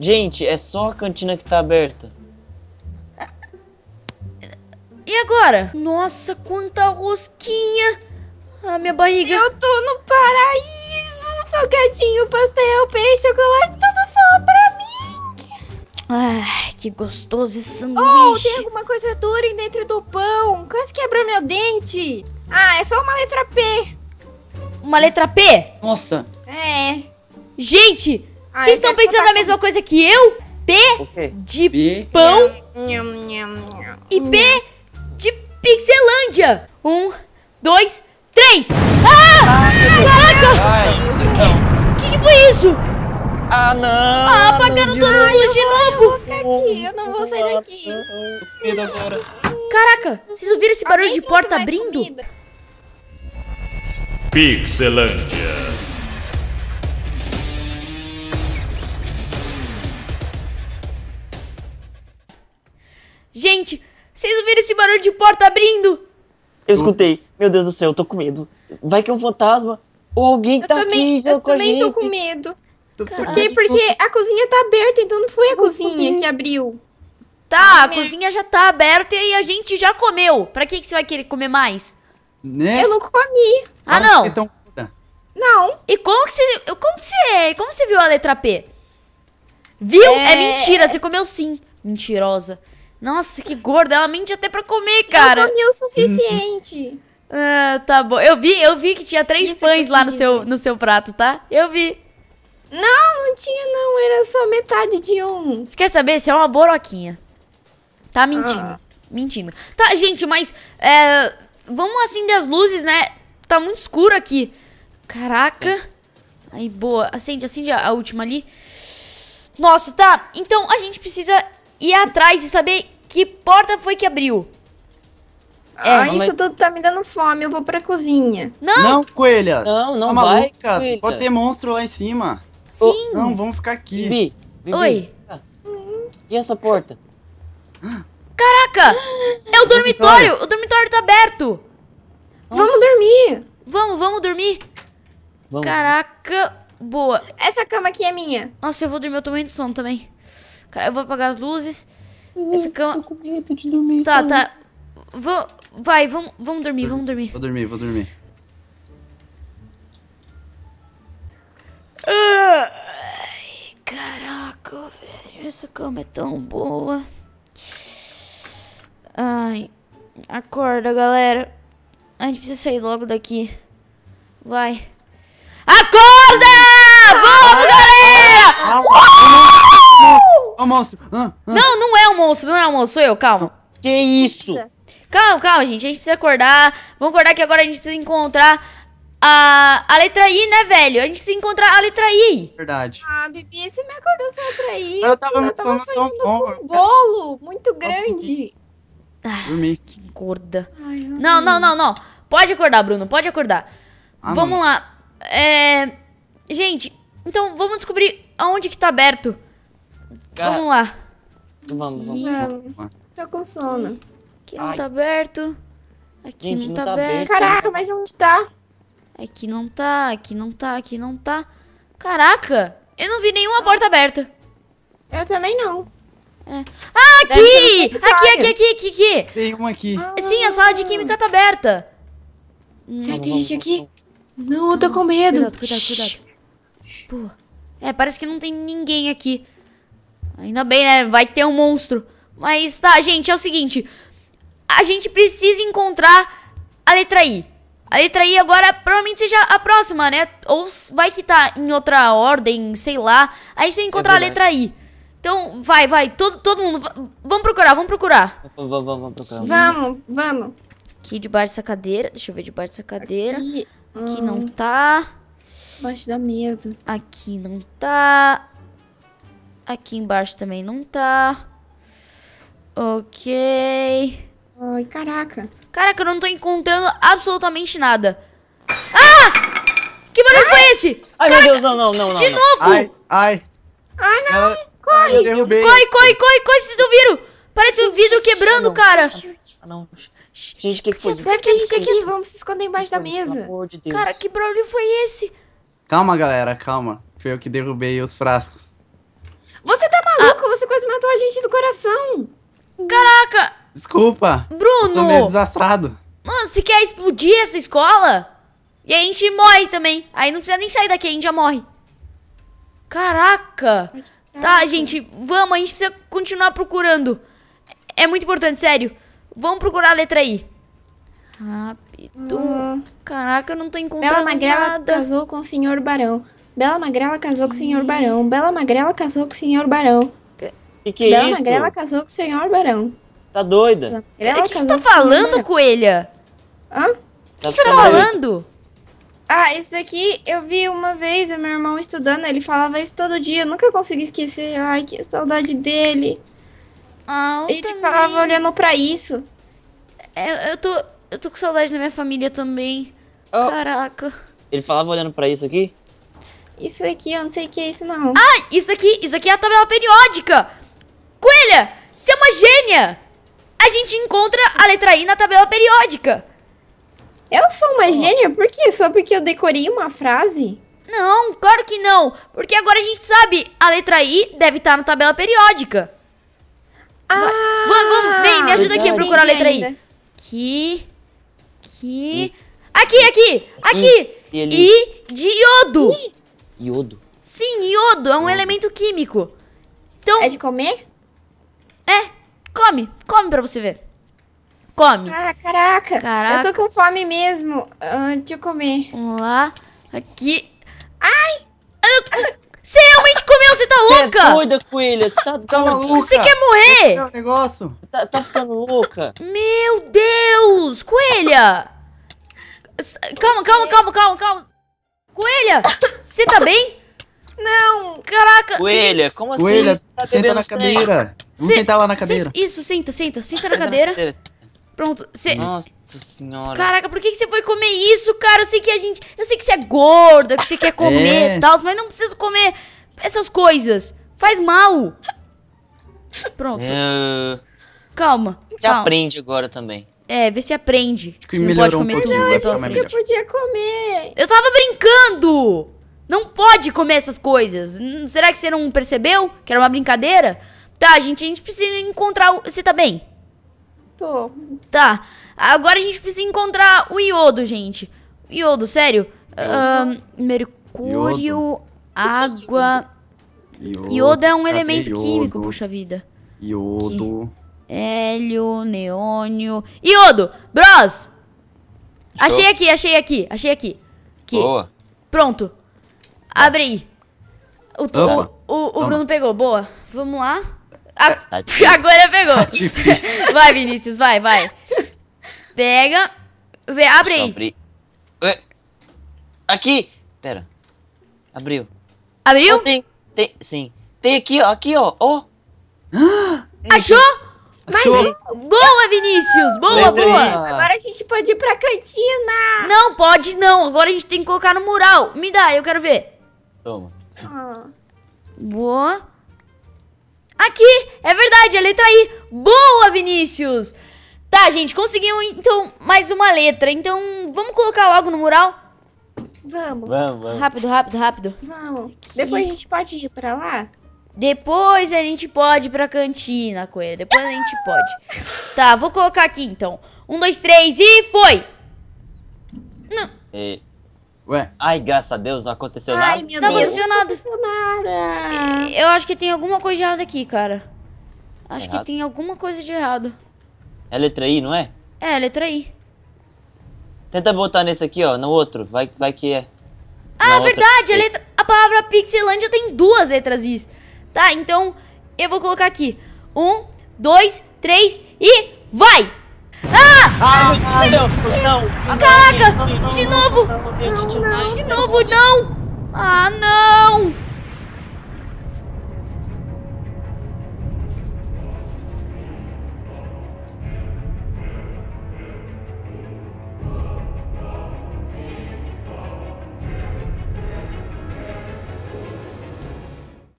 Gente, é só a cantina que tá aberta. E agora? Nossa, quanta rosquinha! Ah, minha barriga. Eu tô no paraíso! Salgadinho, pastel, peixe, chocolate, tudo só pra mim! Ai, que gostoso esse sanduíche. Oh, tem alguma coisa dura dentro do pão. Quase quebrou meu dente. Ah, é só uma letra P. Uma letra P? Nossa. É. Gente, ah, Vocês estão pensando a mesma coisa que eu? P de B. pão e P de pixelândia. Um, dois, três. Ah! Caraca! O que, que foi isso? Ah, não! Ah, apagaram todas as luzes de novo! Eu vou ficar aqui, eu não vou sair daqui. Caraca, vocês ouviram esse barulho de porta abrindo? Comida. Pixelândia. esse barulho de porta abrindo? Eu escutei. Meu Deus do céu, eu tô com medo. Vai que é um fantasma ou alguém que tá também, aqui. Eu também tô com medo. Por quê? Porque a cozinha tá aberta, então não foi a cozinha que abriu. Tá, a cozinha já tá aberta e a gente já comeu. Pra que, que você vai querer comer mais? Né? Eu não comi. Ah, não. Então... Não. E como que você. Como que você. Como você viu a letra P? Viu? É, é mentira, você comeu sim. Mentirosa. Nossa, que gorda. Ela mente até pra comer, cara. Eu comi o suficiente. ah, tá bom. Eu vi, eu vi que tinha três Isso é pães lá no seu, no seu prato, tá? Eu vi. Não, não tinha não. Era só metade de um. Quer saber? Você é uma boroquinha. Tá mentindo. Ah. Mentindo. Tá, gente, mas... É, vamos acender as luzes, né? Tá muito escuro aqui. Caraca. Aí, boa. Acende, acende a última ali. Nossa, tá. Então, a gente precisa ir atrás e saber que porta foi que abriu. Ah, é, ah, isso tudo tá me dando fome, eu vou pra cozinha. Não! Não, coelha! Não, não tá vai, maluca. Pode ter monstro lá em cima. Sim! Oh, não, vamos ficar aqui. Vivi, Vivi. Oi. E essa porta? Caraca! É o dormitório! O dormitório tá aberto! Vamos dormir! Vamos, vamos dormir! Vamos. Caraca! Boa! Essa cama aqui é minha! Nossa, eu vou dormir, eu tô morrendo de sono também. Cara, eu vou apagar as luzes. Não, Essa cama. Tô com medo de dormir. Tá, tá. Vou... Vai, vamos vamo dormir, vamos dormir. Vou dormir, vou dormir. Ai, caraca, velho. Essa cama é tão boa. Ai. Acorda, galera. A gente precisa sair logo daqui. Vai. Acorda! Vamos, galera! Ó, monstro! Ah, ah. Não, não é o um monstro, não é o um monstro, sou eu, calma. Que isso? Calma, calma, gente. A gente precisa acordar. Vamos acordar que agora a gente precisa encontrar a, a letra I, né, velho? A gente precisa encontrar a letra I. Verdade. Ah, Bibi, você me acordou só letra I. Eu tava, eu tava com um bolo muito grande. Ah, Dormi. Que gorda. Ai, não, não, não, não. Pode acordar, Bruno. Pode acordar. Ah, vamos lá. É... Gente, então vamos descobrir aonde que tá aberto. Vamos lá. Vamos, vamos. tô com sono. Aqui não Ai. tá aberto. Aqui Gente, não, tá, não tá aberto. Tá aberto. Caraca, mas onde tá? Aqui não tá, aqui não tá, aqui não tá. Caraca, eu não vi nenhuma ah. porta aberta. Eu também não. É. Ah, aqui! Aqui, aqui, aqui, aqui, aqui. Tem uma aqui. Ah. Sim, a sala de química tá aberta. Será que hum. tem gente aqui? Não, eu tô com medo. Cuidado, cuidado, cuidado. Pô. É, parece que não tem ninguém aqui. Ainda bem, né? Vai ter um monstro. Mas tá, gente, é o seguinte. A gente precisa encontrar a letra I. A letra I agora provavelmente seja a próxima, né? Ou vai que tá em outra ordem, sei lá. A gente tem que encontrar é a letra I. Então, vai, vai. Todo, todo mundo. Vamos procurar, vamos procurar. Vamos, vamos, procurar. Vamos, vamos. Aqui debaixo dessa cadeira. Deixa eu ver debaixo dessa cadeira. Aqui, aqui hum. não tá. Debaixo da mesa. Aqui não tá. Aqui embaixo também não tá. Ok. Ai, caraca. Caraca, eu não tô encontrando absolutamente nada. Ah! Que barulho ai. foi esse? Ai, caraca. meu Deus, não, não, não. De não, novo! Ai, ai. Ai, não. Corre. Eu derrubei. Corre, corre, corre, corre. Vocês ouviram? Parece um vidro quebrando, não. cara. Ah, não. Gente, o que, que foi? que a gente aqui. Vamos se esconder embaixo da mesa. Pelo amor de Deus. Cara, que barulho foi esse? Calma, galera, calma. Foi eu que derrubei os frascos maluco? Você quase matou a gente do coração. Caraca! Desculpa. Bruno! Eu sou meio desastrado. Mano, você quer explodir essa escola? E a gente morre também. Aí não precisa nem sair daqui, a gente já morre. Caraca! Tá, gente, vamos, a gente precisa continuar procurando. É muito importante, sério. Vamos procurar a letra I. Rápido. Hum. Caraca, eu não tô encontrando Bela Magrela casou com o senhor Barão. Bela Magrela casou com o senhor hum. Barão. Bela Magrela casou com o senhor Barão. Que que é Bela isso? Magrela casou com o senhor Barão. Tá doida? É, o que, que você tá falando, coelha? Hã? Tá o que, você tá, falando? Ah, isso aqui eu vi uma vez o meu irmão estudando, ele falava isso todo dia, eu nunca consegui esquecer. Ai, que saudade dele. Ah, ele também. falava olhando pra isso. É, eu tô. Eu tô com saudade da minha família também. Oh. Caraca. Ele falava olhando pra isso aqui? isso aqui, eu não sei o que é isso não. Ah, isso aqui, isso aqui é a tabela periódica. Coelha, você é uma gênia. A gente encontra a letra I na tabela periódica. Eu sou uma gênia? Por quê? Só porque eu decorei uma frase? Não, claro que não. Porque agora a gente sabe, a letra I deve estar na tabela periódica. Ah! Vamos, vamos, vem, me ajuda aqui a procurar a letra I. Que... Que... Hum. Aqui, aqui, hum. aqui! I, I de iodo! I. Iodo. Sim, iodo é um elemento químico. Então. É de comer? É, come, come pra você ver. Come. Ah, caraca. caraca. Eu tô com fome mesmo. Uh, deixa eu comer. Vamos lá. Aqui. Ai! Você realmente comeu, você tá louca? Você é doida, coelho. Você tá, tá louca. Você quer morrer? É negócio. Tá, tá ficando louca. Meu Deus, coelha. Calma, calma, calma, calma, calma. Coelha, você tá bem? Não, caraca. Coelha, gente... como assim? Coelha, tá senta na cadeira. Vamos se... sentar lá na cadeira. Se... Isso, senta, senta, senta na cadeira. Pronto, você... Nossa senhora. Caraca, por que, que você foi comer isso, cara? Eu sei que a gente... Eu sei que você é gorda, que você quer comer e é. tal, mas não precisa comer essas coisas. Faz mal. Pronto. Calma, Já calma. aprende agora também. É, vê se aprende. Acho que você não pode comer um tudo. Eu achei que eu podia comer. Eu tava brincando! Não pode comer essas coisas. Hum, será que você não percebeu que era uma brincadeira? Tá, gente, a gente precisa encontrar... O... Você tá bem? Tô. Tá. Agora a gente precisa encontrar o iodo, gente. Iodo, sério. Iodo. mercúrio, iodo. água... Iodo. iodo. é um elemento químico, puxa vida. Iodo... Que... Hélio, neônio. Iodo! Bros! Achei aqui, achei aqui, achei aqui. aqui. Boa. Pronto. Tá. Abre aí. O, o, o, o Bruno pegou, boa. Vamos lá. A, tá agora pegou. Tá vai, Vinícius, vai, vai. Pega. Vê, abre aí. Aqui. Pera. Abriu. Abriu? Oh, tem, tem, sim. Tem aqui, ó. Aqui, ó. ó. Achou? Mas boa, Vinícius! Boa, Lembrei. boa! Agora a gente pode ir pra cantina! Não, pode não! Agora a gente tem que colocar no mural! Me dá, eu quero ver! Toma. Ah. Boa. Aqui! É verdade, a letra aí Boa, Vinícius! Tá, gente, conseguimos então mais uma letra. Então vamos colocar logo no mural? Vamos. Vamos, vamos. Rápido, rápido, rápido. Vamos. Aqui. Depois a gente pode ir pra lá? Depois a gente pode ir pra cantina, Coelho. Depois a gente pode. Tá, vou colocar aqui então. Um, dois, três e foi! Não. E... É. Ué, ai, graças a Deus, não aconteceu ai, nada. Meu não Deus. aconteceu nada. nada. É, eu acho que tem alguma coisa de errado aqui, cara. Acho que tem alguma coisa de errado. É letra I, não é? é? É, letra I. Tenta botar nesse aqui, ó, no outro. Vai, vai que é. Ah, Na verdade, outra... a, letra... a palavra Pixelândia tem duas letras Is. Tá, então eu vou colocar aqui. Um, dois, três e vai! Ah! ah, ah não, não, Caraca! Não, de novo! de novo, não! Ah, não!